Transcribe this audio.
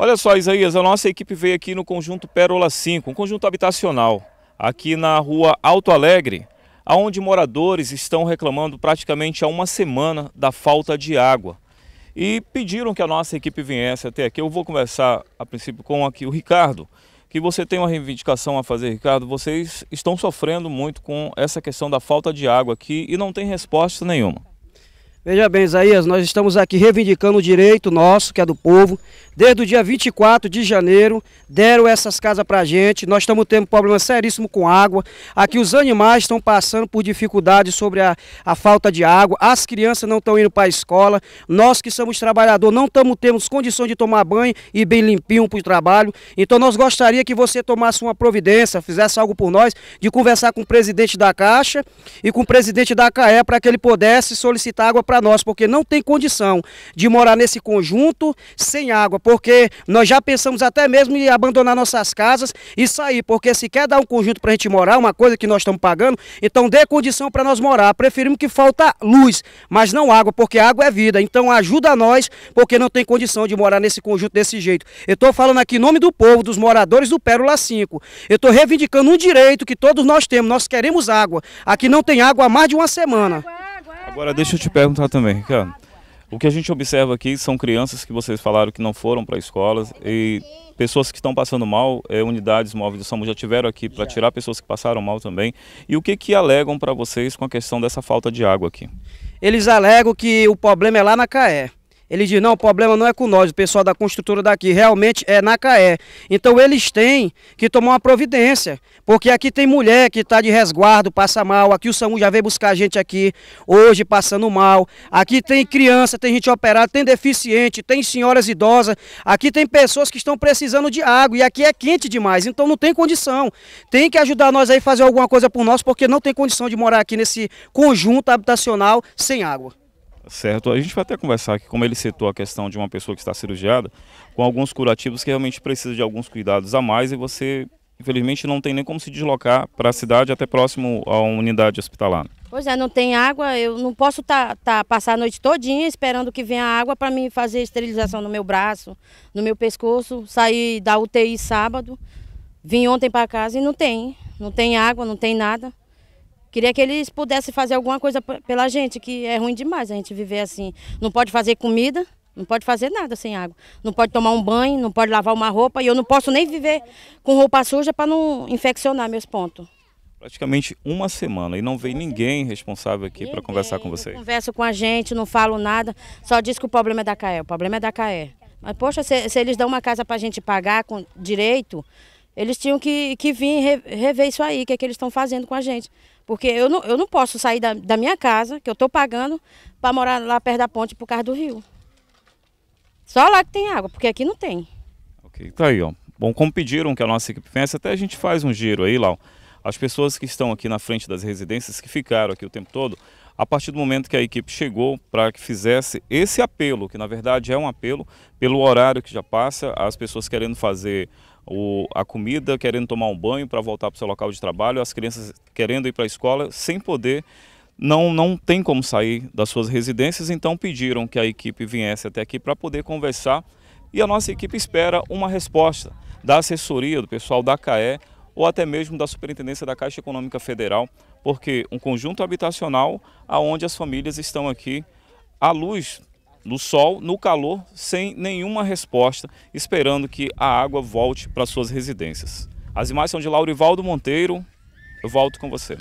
Olha só, Isaías, a nossa equipe veio aqui no conjunto Pérola 5, um conjunto habitacional, aqui na rua Alto Alegre, aonde moradores estão reclamando praticamente há uma semana da falta de água. E pediram que a nossa equipe viesse até aqui. Eu vou conversar a princípio com aqui o Ricardo, que você tem uma reivindicação a fazer, Ricardo. Vocês estão sofrendo muito com essa questão da falta de água aqui e não tem resposta nenhuma. Veja bem, Isaías, nós estamos aqui reivindicando o direito nosso, que é do povo. Desde o dia 24 de janeiro, deram essas casas para a gente. Nós estamos tendo um problema seríssimo com água. Aqui os animais estão passando por dificuldades sobre a, a falta de água. As crianças não estão indo para a escola. Nós que somos trabalhadores não tamo, temos condições de tomar banho e bem limpinho para o trabalho. Então nós gostaria que você tomasse uma providência, fizesse algo por nós, de conversar com o presidente da Caixa e com o presidente da CAE para que ele pudesse solicitar água para para nós, porque não tem condição de morar nesse conjunto sem água, porque nós já pensamos até mesmo em abandonar nossas casas e sair, porque se quer dar um conjunto para a gente morar, uma coisa que nós estamos pagando, então dê condição para nós morar. Preferimos que falta luz, mas não água, porque água é vida. Então ajuda nós, porque não tem condição de morar nesse conjunto desse jeito. Eu estou falando aqui em nome do povo, dos moradores do Pérola 5. Eu estou reivindicando um direito que todos nós temos. Nós queremos água. Aqui não tem água há mais de uma semana. Agora deixa eu te perguntar também, Ricardo. O que a gente observa aqui são crianças que vocês falaram que não foram para escolas e pessoas que estão passando mal, é, unidades móveis do SAMU já tiveram aqui para tirar pessoas que passaram mal também. E o que que alegam para vocês com a questão dessa falta de água aqui? Eles alegam que o problema é lá na CAE. Ele diz, não, o problema não é com nós, o pessoal da construtora daqui, realmente é na CAE. Então eles têm que tomar uma providência, porque aqui tem mulher que está de resguardo, passa mal, aqui o SAMU já veio buscar a gente aqui, hoje passando mal. Aqui tem criança, tem gente operada, tem deficiente, tem senhoras idosas, aqui tem pessoas que estão precisando de água e aqui é quente demais, então não tem condição. Tem que ajudar nós aí a fazer alguma coisa por nós, porque não tem condição de morar aqui nesse conjunto habitacional sem água certo? A gente vai até conversar aqui, como ele citou a questão de uma pessoa que está cirurgiada, com alguns curativos que realmente precisa de alguns cuidados a mais e você, infelizmente, não tem nem como se deslocar para a cidade até próximo à unidade hospitalar. Pois é, não tem água, eu não posso tá, tá passar a noite todinha esperando que venha água para mim fazer esterilização no meu braço, no meu pescoço, sair da UTI sábado, vim ontem para casa e não tem, não tem água, não tem nada. Queria que eles pudessem fazer alguma coisa pela gente, que é ruim demais a gente viver assim. Não pode fazer comida, não pode fazer nada sem água. Não pode tomar um banho, não pode lavar uma roupa. E eu não posso nem viver com roupa suja para não infeccionar meus pontos. Praticamente uma semana e não vem ninguém responsável aqui para conversar com vocês. Não converso com a gente, não falo nada, só diz que o problema é da CAE. O problema é da CAE. Mas, poxa, se, se eles dão uma casa para a gente pagar com direito, eles tinham que, que vir rever isso aí, o que é que eles estão fazendo com a gente. Porque eu não, eu não posso sair da, da minha casa, que eu estou pagando, para morar lá perto da ponte por causa do rio. Só lá que tem água, porque aqui não tem. Ok, tá aí, ó. Bom, como pediram que a nossa equipe pense, até a gente faz um giro aí, Lau. As pessoas que estão aqui na frente das residências, que ficaram aqui o tempo todo, a partir do momento que a equipe chegou para que fizesse esse apelo, que na verdade é um apelo, pelo horário que já passa, as pessoas querendo fazer o, a comida, querendo tomar um banho para voltar para o seu local de trabalho, as crianças querendo ir para a escola sem poder, não, não tem como sair das suas residências, então pediram que a equipe viesse até aqui para poder conversar e a nossa equipe espera uma resposta da assessoria, do pessoal da CAE ou até mesmo da Superintendência da Caixa Econômica Federal, porque um conjunto habitacional aonde as famílias estão aqui à luz no sol, no calor, sem nenhuma resposta, esperando que a água volte para suas residências. As imagens são de Laurivaldo Monteiro. Eu volto com você.